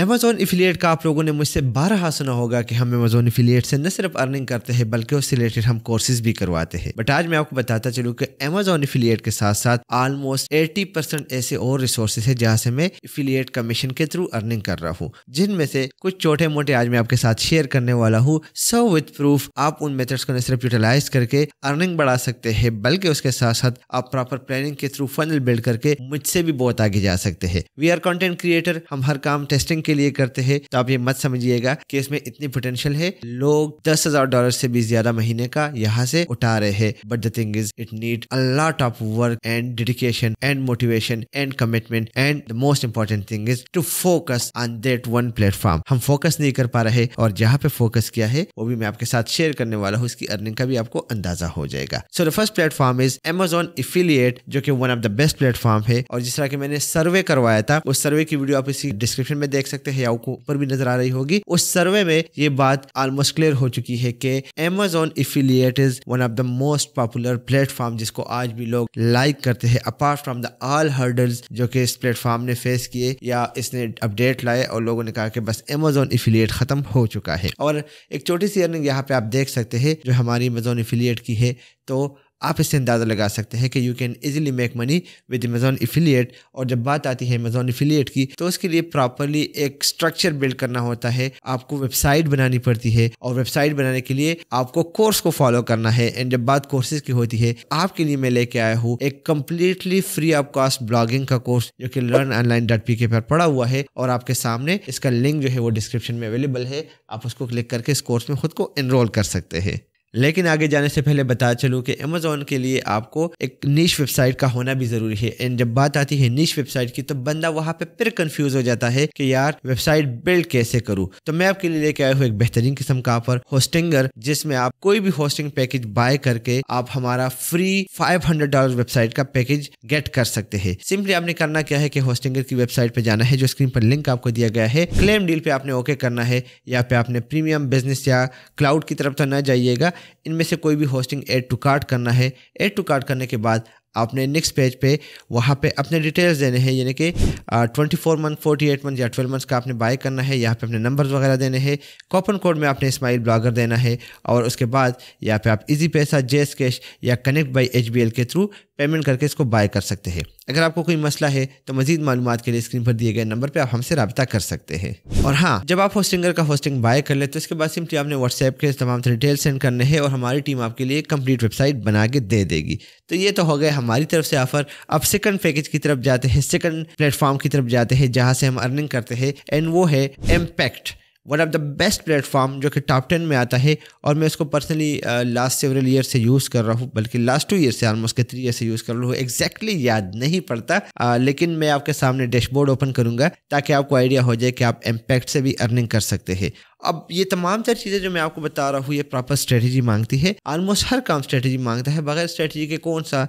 Amazon affiliate का आप लोगों ने मुझसे बारह सुना होगा कि हम अमेज़ोन एफिलिएट से न सिर्फ अर्निंग करते हैं बल्कि उससे रिलेटेड हम कोर्सेज भी करवाते हैं बट आज मैं आपको बताता चलूँ कि अमेज़ोन एफिलिएट के साथ साथ ऑलमोस्ट 80 परसेंट ऐसे और रिसोर्सेज है जहाँ से मैं एफिलिएट कमीशन के थ्रू अर्निंग कर रहा हूँ जिनमें से कुछ छोटे मोटे आज मैं आपके साथ शेयर करने वाला हूँ सो विथ प्रूफ आप उन मेथड्स को न सिर्फ यूटिलाइज करके अर्निंग बढ़ा सकते हैं बल्कि उसके साथ साथ आप प्रॉपर प्लानिंग के थ्रू फनल बिल्ड करके मुझसे भी बहुत आगे जा सकते हैं वी आर कॉन्टेंट क्रिएटर हम हर काम टेस्टिंग ट्रेडिंग के लिए करते हैं तो आप ये मत समझिएगा कि इसमें इतनी पोटेंशियल है लोग दस हजार डॉलर से भी ज्यादा महीने का यहाँ से उठा रहे हैं but the thing is it need a lot of work and dedication and motivation and commitment and the most important thing is to focus on that one platform हम फोकस नहीं कर पा रहे और जहाँ पे फोकस किया है वो भी मैं आपके साथ शेयर करने वाला हूँ इसकी अर्निंग का भी आपको अंदाजा हो जाएगा so the first platform is Amazon affiliate जो कि one of the best platform है और जिस तरह के मैंने सर्वे करवाया था उस सर्वे की वीडियो आप इसी डिस्क्रिप्शन में देख सकते हैं याओ को ऊपर भी नजर आ रही होगी उस सर्वे में ये बात ऑलमोस्ट क्लियर हो चुकी है कि Amazon affiliate is one of the most popular platform जिसको आज भी लोग लाइक करते हैं apart from the all hurdles जो कि इस प्लेटफॉर्म ने फेस किए या इसने अपडेट लाए और लोगों ने कहा कि बस एमेजोन इफिलियट खत्म हो चुका है और एक छोटी सी अर्निंग यहाँ पे आप देख सकते हैं जो हमारी अमेजोन इफिलियट की है तो आप इससे अंदाज़ा लगा सकते हैं कि you can easily make money with Amazon affiliate और जब बात आती है अमेजोन एफिलियट की तो उसके लिए प्रॉपरली एक स्ट्रक्चर बिल्ड करना होता है आपको वेबसाइट बनानी पड़ती है और वेबसाइट बनाने के लिए आपको कोर्स को फॉलो करना है एंड जब बात कोर्सेज की होती है आपके लिए मैं लेके आया हूँ एक completely free of cost blogging का कोर्स जो कि लर्न ऑनलाइन डॉट पी के पर पड़ा हुआ है और आपके सामने इसका लिंक जो है वो डिस्क्रिप्शन में अवेलेबल है आप उसको क्लिक करके इस कोर्स में खुद को इनरोल कर सकते हैं लेकिन आगे जाने से पहले बता चलूं कि अमेजोन के लिए आपको एक नीच वेबसाइट का होना भी ज़रूरी है एंड जब बात आती है नीच वेबसाइट की तो बंदा वहां पे फिर कंफ्यूज हो जाता है कि यार वेबसाइट बिल्ड कैसे करूं तो मैं आपके लिए लेके आया हूँ एक बेहतरीन किस्म का ऑफर होस्टिंगर जिसमें आप कोई भी होस्टिंग पैकेज बाय करके आप हमारा free five hundred dollar website का पैकेज गेट कर सकते हैं सिंपली आपने करना क्या है कि होस्टिंगर की वेबसाइट पे जाना है जो स्क्रीन पर लिंक आपको दिया गया है क्लेम डील पे आपने ओके करना है या पे आपने प्रीमियम बिजनेस या क्लाउड की तरफ तो न जाइएगा इनमें से कोई भी होस्टिंग एड टू कार्ट करना है एड टू कार्ट करने के बाद आपने नेक्स्ट पेज पे वहाँ पे अपने डिटेल्स देने हैं यानी कि twenty four month 48 eight month या ट्वेल्व मंथ्स का आपने बाय करना है यहाँ पे अपने नंबर्स वगैरह देने हैं कॉपन कोड में आपने स्माइल ब्लॉगर देना है और उसके बाद यहाँ पे आप इजी पैसा जेस कैश या connect by H K through payment करके इसको बाय कर सकते हैं अगर आपको कोई मसला है तो मजीद मालूम के लिए स्क्रीन पर दिए गए नंबर पर आप हमसे रबा कर सकते हैं और हाँ जब आप होस्टिंगर का होस्टिंग बाय कर ले तो इसके बाद सिंपली आपने व्हाट्सएप के तमाम डिटेल सेंड करने हैं और हमारी टीम आपके लिए कंप्लीट वेबसाइट बना के दे देगी तो ये तो हो गए हमारी तरफ से ऑफर अब सेकंड पैकेज की तरफ जाते हैं सेकंड प्लेटफॉर्म की तरफ जाते हैं जहाँ से हम अर्निंग करते हैं एंड वो है impact one of the best platform जो कि टॉप टेन में आता है और मैं इसको पर्सनली लास्ट सेवरल ईयर से यूज़ कर रहा हूँ बल्कि लास्ट टू ईयर से ऑलमोस्ट के थ्री ईयर से यूज़ कर रहा हूँ एग्जैक्टली याद नहीं पड़ता uh, लेकिन मैं आपके सामने डैशबोर्ड ओपन करूंगा ताकि आपको आइडिया हो जाए कि आप इम्पैक्ट से भी अर्निंग कर सकते हैं अब ये तमाम सारी चीज़ें जो मैं आपको बता रहा हूँ ये प्रॉपर स्ट्रेटजी मांगती है ऑलमोस्ट हर काम स्ट्रेटजी मांगता है बगैर स्ट्रेटजी के कौन सा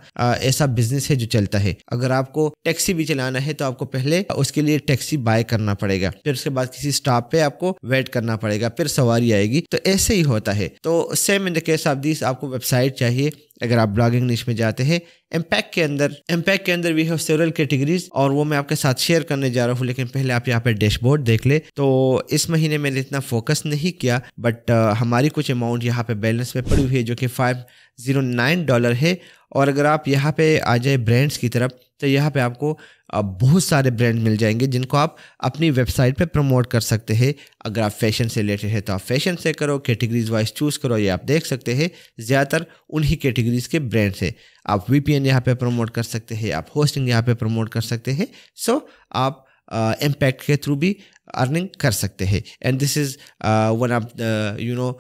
ऐसा बिजनेस है जो चलता है अगर आपको टैक्सी भी चलाना है तो आपको पहले उसके लिए टैक्सी बाय करना पड़ेगा फिर उसके बाद किसी स्टॉप पे आपको वेट करना पड़ेगा फिर सवारी आएगी तो ऐसे ही होता है तो same in the case of this आपको वेबसाइट चाहिए अगर आप ब्लॉगिंग निश में जाते हैं एम्पैक के अंदर एम्पैक के अंदर भी है सेवरल कैटेगरीज और वो मैं आपके साथ शेयर करने जा रहा हूँ लेकिन पहले आप यहाँ पे डैशबोर्ड देख ले तो इस महीने मैंने इतना फोकस नहीं किया बट हमारी कुछ अमाउंट यहाँ पे बैलेंस में पड़ी हुई है जो कि फाइव ज़ीरो नाइन डॉलर है और अगर आप यहाँ पे आ जाए ब्रांड्स की तरफ तो यहाँ पे आपको बहुत सारे ब्रांड मिल जाएंगे जिनको आप अपनी वेबसाइट पे प्रमोट कर सकते हैं अगर आप फैशन से रिलेटेड है तो आप फैशन से करो कैटेगरीज वाइज चूज़ करो ये आप देख सकते हैं ज़्यादातर उन्हीं कैटेगरीज के ब्रांड्स हैं आप वी पी एन यहाँ पर प्रमोट कर सकते हैं आप होस्टिंग यहाँ पर प्रमोट कर सकते हैं सो आप इम्पैक्ट के थ्रू भी अर्निंग कर सकते हैं and this is one of you know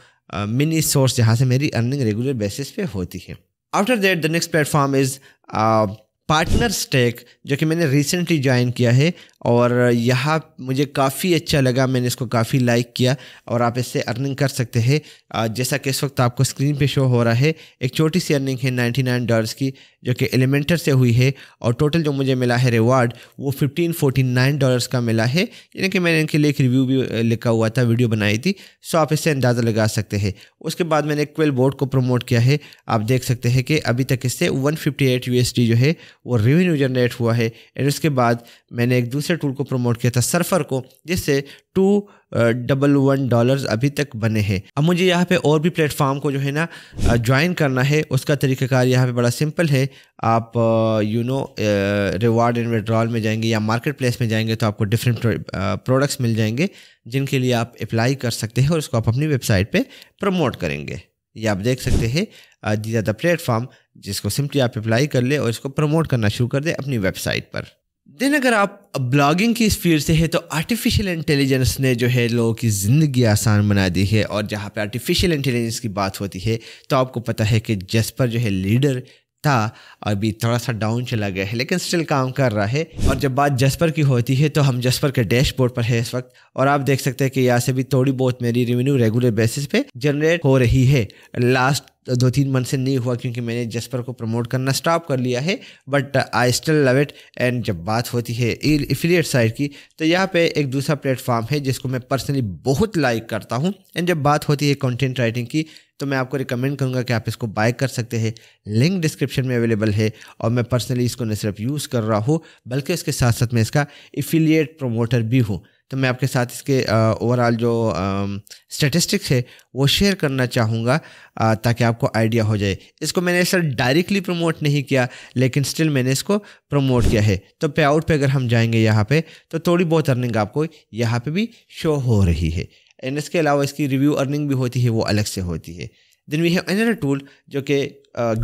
mini source जहाँ से मेरी अर्निंग रेगुलर बेसिस पे होती है after that the next platform is partner stack जो कि मैंने रिसेंटली ज्वाइन किया है और यहाँ मुझे काफ़ी अच्छा लगा मैंने इसको काफ़ी लाइक किया और आप इससे अर्निंग कर सकते हैं जैसा कि इस वक्त आपको स्क्रीन पे शो हो रहा है एक छोटी सी अर्निंग है 99 डॉलर्स की जो कि एलिमेंटर से हुई है और टोटल जो मुझे मिला है रिवार्ड वो फिफ्टीन फोटी नाइन डॉलर्स का मिला है यानी कि मैंने इनके लिए एक रिव्यू भी लिखा हुआ था वीडियो बनाई थी सो आप इससे अंदाज़ा लगा सकते हैं उसके बाद मैंने क्वेल बोर्ड को प्रमोट किया है आप देख सकते हैं कि अभी तक इससे वन फिफ्टी जो है वो रेवेन्यू जनरेट हुआ है एंड उसके बाद मैंने एक दूसरे दूसरे टूल को प्रमोट किया था सर्फर को जिससे टू डबल वन डॉलर अभी तक बने हैं अब मुझे यहाँ पे और भी प्लेटफॉर्म को जो है ना ज्वाइन uh, करना है उसका तरीक़ाकार यहाँ पे बड़ा सिंपल है आप you know reward and withdrawal में जाएंगे या मार्केट प्लेस में जाएंगे तो आपको डिफरेंट प्रोडक्ट्स uh, मिल जाएंगे जिनके लिए आप अप्लाई कर सकते हैं और उसको आप अपनी वेबसाइट पर प्रमोट करेंगे ये आप देख सकते हैं दीजा द प्लेटफॉर्म जिसको सिंपली आप अप्लाई कर ले और इसको प्रमोट करना शुरू कर दे अपनी वेबसाइट पर देन अगर आप ब्लॉगिंग की स्पीड से है तो आर्टिफिशियल इंटेलिजेंस ने जो है लोगों की ज़िंदगी आसान बना दी है और जहाँ पे आर्टिफिशियल इंटेलिजेंस की बात होती है तो आपको पता है कि जसपर जो है लीडर था अभी थोड़ा सा डाउन चला गया है लेकिन स्टिल काम कर रहा है और जब बात जसपर की होती है तो हम जसपर के डैशबोर्ड पर है इस वक्त और आप देख सकते हैं कि यहाँ से भी थोड़ी बहुत मेरी रेवेन्यू रेगुलर बेसिस पे जनरेट हो रही है लास्ट दो तीन मंथ से नहीं हुआ क्योंकि मैंने जस्पर को प्रमोट करना स्टॉप कर लिया है but I still love it एंड जब बात होती है एफिलिएट e-, साइड की तो यहाँ पे एक दूसरा प्लेटफॉर्म है जिसको मैं पर्सनली बहुत लाइक करता हूँ एंड जब बात होती है कंटेंट राइटिंग की तो मैं आपको रिकमेंड करूँगा कि आप इसको बाय कर सकते हैं लिंक डिस्क्रिप्शन में अवेलेबल है और मैं पर्सनली इसको न सिर्फ यूज़ कर रहा हूँ बल्कि इसके साथ साथ मैं इसका एफिलिएट प्रोमोटर भी हूँ तो मैं आपके साथ इसके ओवरऑल जो स्टेटिस्टिक्स है वो शेयर करना चाहूँगा ताकि आपको आइडिया हो जाए इसको मैंने सर डायरेक्टली प्रमोट नहीं किया लेकिन स्टिल मैंने इसको प्रमोट किया है तो पे आउट पर अगर हम जाएंगे यहाँ पे तो थोड़ी बहुत अर्निंग आपको यहाँ पे भी शो हो रही है एंड इसके अलावा इसकी रिव्यू अर्निंग भी होती है वो अलग से होती है then we have another tool जो कि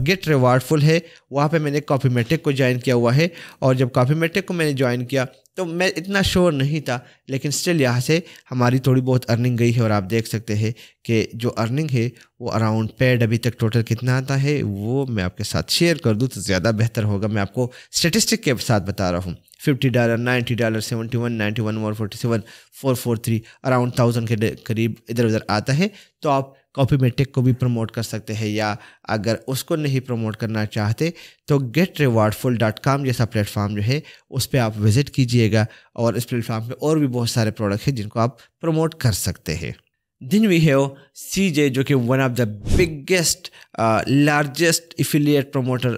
गेट रिवार्डफुल है वहाँ पे मैंने मेट्रिक को ज्वाइन किया हुआ है और जब मेट्रिक को मैंने ज्वाइन किया तो मैं इतना श्योर नहीं था लेकिन स्टिल यहाँ से हमारी थोड़ी बहुत अर्निंग गई है और आप देख सकते हैं कि जो अर्निंग है वो अराउंड पेड अभी तक टोटल कितना आता है वो मैं आपके साथ शेयर कर दूँ तो ज़्यादा बेहतर होगा मैं आपको स्टेटिस्टिक के साथ बता रहा हूँ fifty dollar ninety dollar seventy one ninety one one forty seven four four three around thousand के करीब इधर उधर आता है तो आप कॉपी टेक को भी प्रमोट कर सकते हैं या अगर उसको नहीं प्रमोट करना चाहते तो गेट रिवार्डफुल डॉट कॉम जैसा प्लेटफॉर्म जो है उस पर आप विज़िट कीजिएगा और इस प्लेटफॉर्म पर और भी बहुत सारे प्रोडक्ट हैं जिनको आप प्रमोट कर सकते हैं दिन वी हैव सी जे जो कि one of the biggest largest affiliate promoter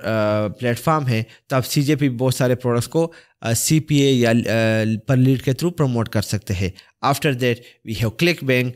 platform है तो आप सी जे पे बहुत सारे प्रोडक्ट्स को सी पी ए या uh, पर लीड के थ्रू प्रमोट कर सकते हैं after that we have click bank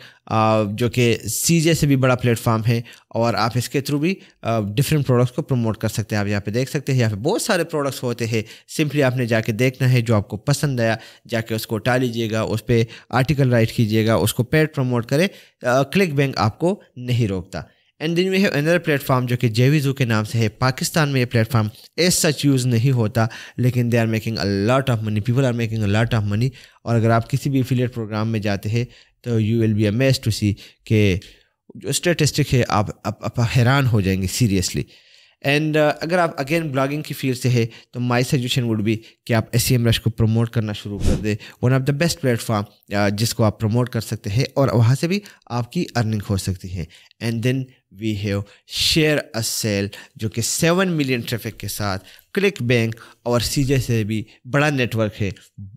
जो कि सी जे से भी बड़ा प्लेटफॉर्म है और आप इसके थ्रू भी डिफरेंट uh, प्रोडक्ट्स को प्रमोट कर सकते हैं आप यहाँ पे देख सकते हैं यहाँ पे बहुत सारे प्रोडक्ट्स होते हैं सिंपली आपने जाके देखना है जो आपको पसंद आया जाके उसको उठा लीजिएगा उस पर आर्टिकल राइट कीजिएगा उसको पेड प्रमोट करें क्लिक uh, बैंक आपको नहीं रोकता एंड दिन में है अनदर प्लेटफॉर्म जो कि जेवीजू के नाम से है पाकिस्तान में ये प्लेटफॉर्म एज सच यूज़ नहीं होता लेकिन they are making a lot of money people are making a lot of money और अगर आप किसी भी एफिलिएट प्रोग्राम में जाते हैं तो you will be amaze to see के जो स्टेटिस्टिक है आप, आप, आप हैरान हो जाएंगे सीरियसली एंड uh, अगर आप अगेन ब्लॉगिंग की फील्ड से है तो माय सजेशन वुड भी कि आप एस सी रश को प्रमोट करना शुरू कर दें one of the best platform जिसको आप प्रमोट कर सकते हैं और वहाँ से भी आपकी अर्निंग हो सकती है and then we have share a sale जो कि सेवन मिलियन ट्रैफिक के साथ क्लिक बैंक और जे से भी बड़ा नेटवर्क है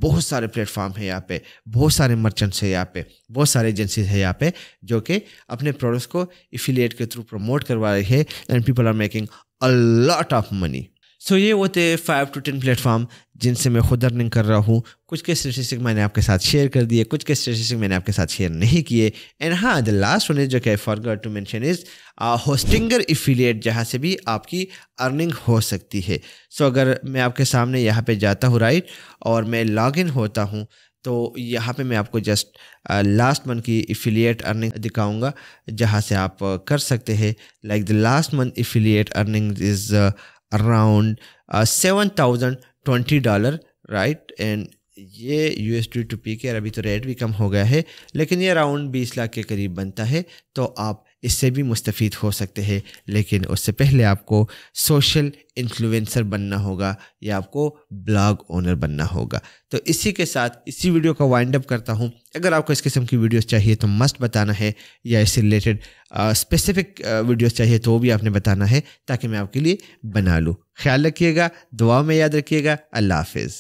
बहुत सारे प्लेटफॉर्म है यहाँ पे बहुत सारे मर्चेंट्स है यहाँ पे बहुत सारे एजेंसीज है यहाँ पे जो कि अपने प्रोडक्ट्स को इफिलियट के थ्रू प्रमोट करवा रही है and people are making a lot of money so ये होते हैं फाइव टू टेन प्लेटफॉर्म जिनसे मैं खुद अर्निंग कर रहा हूँ कुछ के स्टेटिस्टिक मैंने आपके साथ शेयर कर दिए कुछ के स्टेटिस्टिक मैंने आपके साथ शेयर नहीं किए एंड हाँ द लास्ट वन इज जो I for to mention is Hostinger affiliate जहाँ से भी आपकी अर्निंग हो सकती है सो so, अगर मैं आपके सामने यहाँ पे जाता हूँ राइट और मैं लॉग इन होता हूँ तो यहाँ पे मैं आपको जस्ट लास्ट मंथ की इफिलियट अर्निंग दिखाऊंगा जहाँ से आप uh, कर सकते हैं like the last month affiliate earning is around seven thousand twenty dollar right and ये U S T two P K अभी तो रेट भी कम हो गया है लेकिन ये अराउंड बीस लाख के करीब बनता है तो आप इससे भी मुस्तफ़ हो सकते हैं लेकिन उससे पहले आपको सोशल इन्फ्लुएंसर बनना होगा या आपको ब्लॉग ओनर बनना होगा तो इसी के साथ इसी वीडियो का वाइंड अप करता हूँ अगर आपको इस किस्म की वीडियोस चाहिए तो मस्ट बताना है या इससे रिलेटेड स्पेसिफिक वीडियोस चाहिए तो वो भी आपने बताना है ताकि मैं आपके लिए बना लूँ ख्याल रखिएगा दुआ में याद रखिएगा अल्लाह हाफिज़